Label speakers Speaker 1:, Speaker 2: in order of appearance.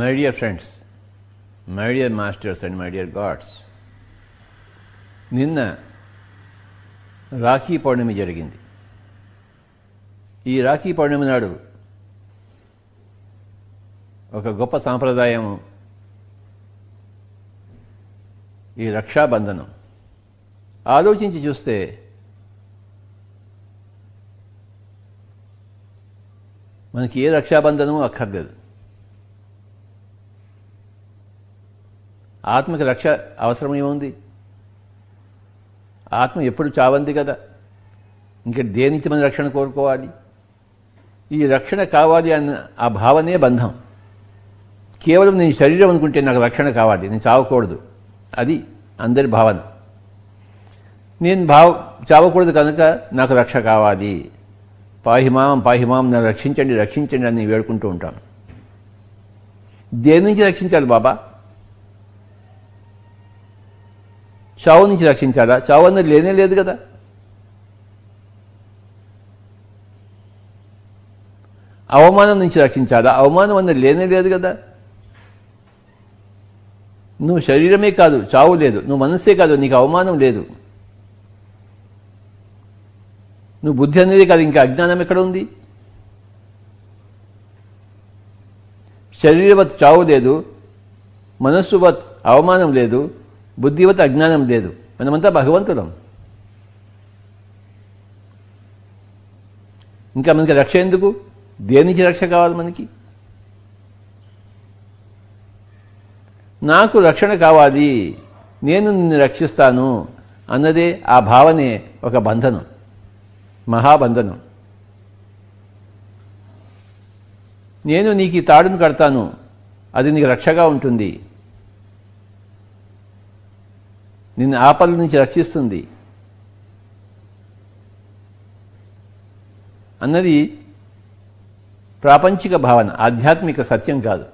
Speaker 1: my dear friends my dear masters and my dear gods నిన్న రాఖీ పౌర్ణమి జరిగింది ఈ రాఖీ పౌర్ణమి నాడు ఒక గొప్ప సాంప్రదాయం ఈ రక్షాబంధనం ఆలోచించి చూస్తే మనకి ఏ రక్షాబంధనము అక్కర్లేదు ఆత్మకి రక్ష ఏముంది ఆత్మ ఎప్పుడు చావంది కదా ఇంకా దేనికి మనం రక్షణ కోరుకోవాలి ఈ రక్షణ కావాలి అన్న ఆ భావనే బంధం కేవలం నేను శరీరం అనుకుంటే నాకు రక్షణ కావాలి నేను చావకూడదు అది అందరి భావన నేను భావ చావకూడదు కనుక నాకు రక్ష కావాలి పాహిమాం పాహిమాం నన్ను రక్షించండి రక్షించండి అని వేడుకుంటూ ఉంటాను దేని నుంచి రక్షించాలి బాబా చావు నుంచి రక్షించాలా చావు అన్నది లేనే లేదు కదా అవమానం నుంచి రక్షించాలా అవమానం అన్నది లేనే లేదు కదా నువ్వు శరీరమే కాదు చావు లేదు నువ్వు మనస్సే కాదు నీకు అవమానం లేదు నువ్వు బుద్ధి అనేది కాదు ఇంకా అజ్ఞానం ఎక్కడ ఉంది శరీరవత్ చావు లేదు మనస్సువత్ అవమానం లేదు బుద్ధివత్ అజ్ఞానం లేదు మనమంతా భగవంతులం ఇంకా మనకి రక్ష ఎందుకు దేనికి రక్ష కావాలి మనకి నాకు రక్షణ కావాలి నేను నిన్ను రక్షిస్తాను అన్నదే ఆ భావనే ఒక బంధనం మహాబంధనం నేను నీకు ఈ తాడును కడతాను అది నీకు రక్షగా ఉంటుంది నిన్ను ఆపల నుంచి రక్షిస్తుంది అన్నది ప్రాపంచిక భావన ఆధ్యాత్మిక సత్యం కాదు